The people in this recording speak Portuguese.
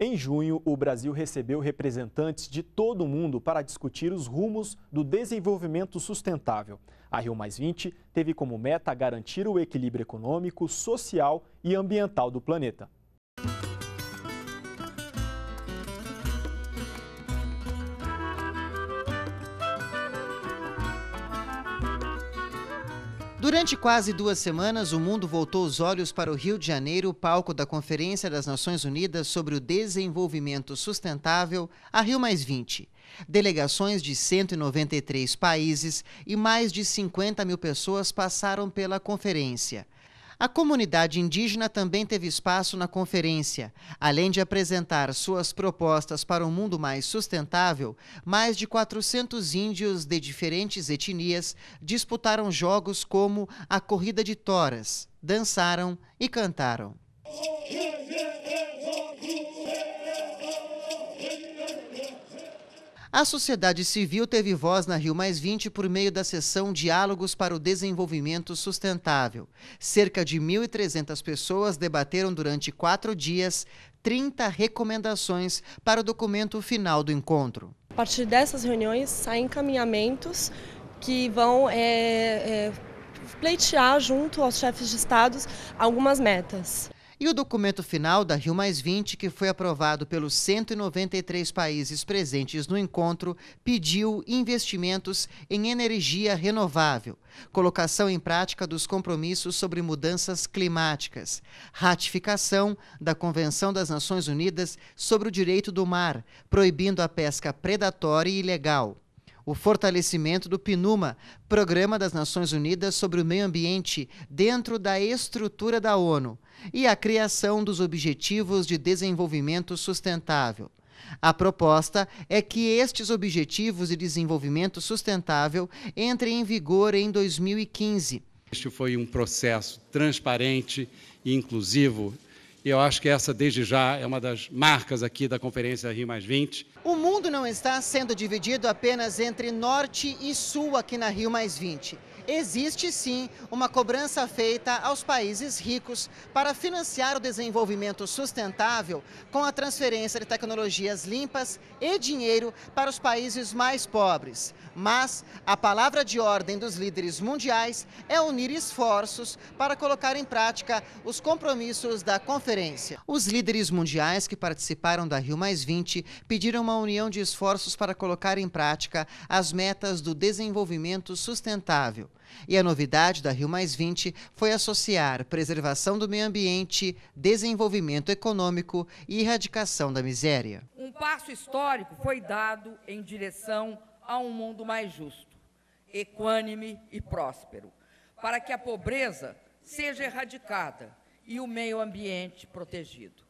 Em junho, o Brasil recebeu representantes de todo o mundo para discutir os rumos do desenvolvimento sustentável. A Rio teve como meta garantir o equilíbrio econômico, social e ambiental do planeta. Durante quase duas semanas, o mundo voltou os olhos para o Rio de Janeiro, palco da Conferência das Nações Unidas sobre o Desenvolvimento Sustentável, a Rio Delegações de 193 países e mais de 50 mil pessoas passaram pela conferência. A comunidade indígena também teve espaço na conferência. Além de apresentar suas propostas para um mundo mais sustentável, mais de 400 índios de diferentes etnias disputaram jogos como a corrida de toras, dançaram e cantaram. A sociedade civil teve voz na Rio Mais 20 por meio da sessão Diálogos para o Desenvolvimento Sustentável. Cerca de 1.300 pessoas debateram durante quatro dias 30 recomendações para o documento final do encontro. A partir dessas reuniões saem encaminhamentos que vão é, é, pleitear junto aos chefes de estados algumas metas. E o documento final da Rio que foi aprovado pelos 193 países presentes no encontro, pediu investimentos em energia renovável, colocação em prática dos compromissos sobre mudanças climáticas, ratificação da Convenção das Nações Unidas sobre o Direito do Mar, proibindo a pesca predatória e ilegal o fortalecimento do PNUMA, Programa das Nações Unidas sobre o Meio Ambiente, dentro da estrutura da ONU, e a criação dos Objetivos de Desenvolvimento Sustentável. A proposta é que estes Objetivos de Desenvolvimento Sustentável entrem em vigor em 2015. Este foi um processo transparente e inclusivo e eu acho que essa, desde já, é uma das marcas aqui da Conferência Rio Mais 20. O mundo não está sendo dividido apenas entre norte e sul aqui na Rio Mais 20 existe sim uma cobrança feita aos países ricos para financiar o desenvolvimento sustentável com a transferência de tecnologias limpas e dinheiro para os países mais pobres. Mas a palavra de ordem dos líderes mundiais é unir esforços para colocar em prática os compromissos da conferência. Os líderes mundiais que participaram da Rio pediram uma união de esforços para colocar em prática as metas do desenvolvimento sustentável. E a novidade da Rio foi associar preservação do meio ambiente, desenvolvimento econômico e erradicação da miséria. Um passo histórico foi dado em direção a um mundo mais justo, equânime e próspero, para que a pobreza seja erradicada e o meio ambiente protegido.